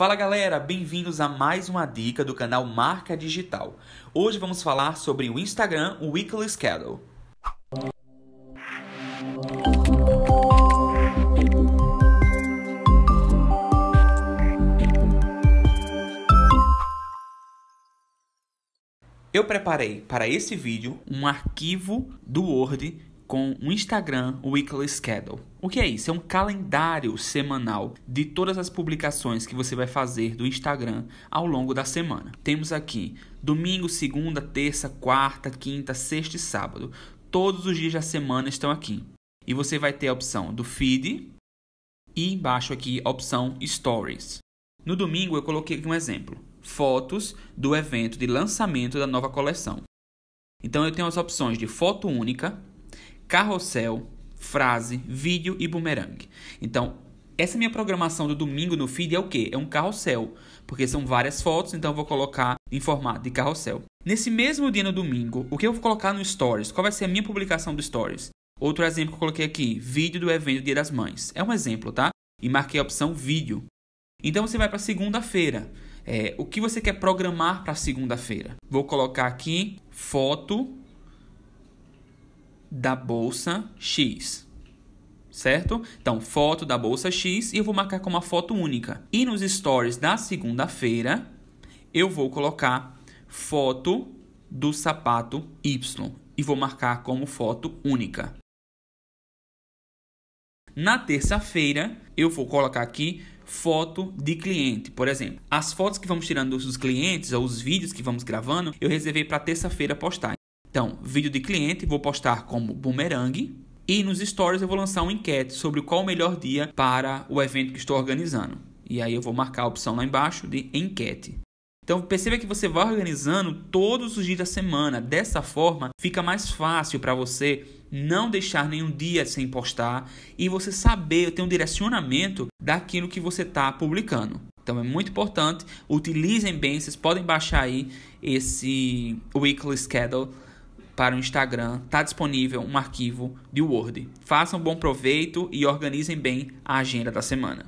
Fala galera, bem-vindos a mais uma dica do canal Marca Digital. Hoje vamos falar sobre o Instagram Weekly Schedule. Eu preparei para esse vídeo um arquivo do Word com o Instagram Weekly Schedule. O que é isso? É um calendário semanal de todas as publicações que você vai fazer do Instagram ao longo da semana. Temos aqui domingo, segunda, terça, quarta, quinta, sexta e sábado. Todos os dias da semana estão aqui. E você vai ter a opção do feed e embaixo aqui a opção stories. No domingo eu coloquei aqui um exemplo: fotos do evento de lançamento da nova coleção. Então eu tenho as opções de foto única, carrossel, frase, vídeo e boomerang. Então, essa minha programação do domingo no feed é o quê? É um carrossel, porque são várias fotos, então eu vou colocar em formato de carrossel. Nesse mesmo dia no domingo, o que eu vou colocar no Stories? Qual vai ser a minha publicação do Stories? Outro exemplo que eu coloquei aqui, vídeo do evento Dia das Mães. É um exemplo, tá? E marquei a opção vídeo. Então você vai para segunda-feira. É, o que você quer programar para segunda-feira? Vou colocar aqui foto da bolsa X. Certo? Então, foto da bolsa X e eu vou marcar como uma foto única. E nos stories da segunda-feira, eu vou colocar foto do sapato Y e vou marcar como foto única. Na terça-feira, eu vou colocar aqui foto de cliente, por exemplo. As fotos que vamos tirando dos clientes ou os vídeos que vamos gravando, eu reservei para terça-feira postar. Então, vídeo de cliente vou postar como boomerang e nos stories eu vou lançar uma enquete sobre qual o melhor dia para o evento que estou organizando. E aí eu vou marcar a opção lá embaixo de enquete. Então perceba que você vai organizando todos os dias da semana. Dessa forma, fica mais fácil para você não deixar nenhum dia sem postar e você saber ter um direcionamento daquilo que você está publicando. Então é muito importante, utilizem bem, vocês podem baixar aí esse weekly schedule para o Instagram está disponível um arquivo de Word. Façam bom proveito e organizem bem a agenda da semana.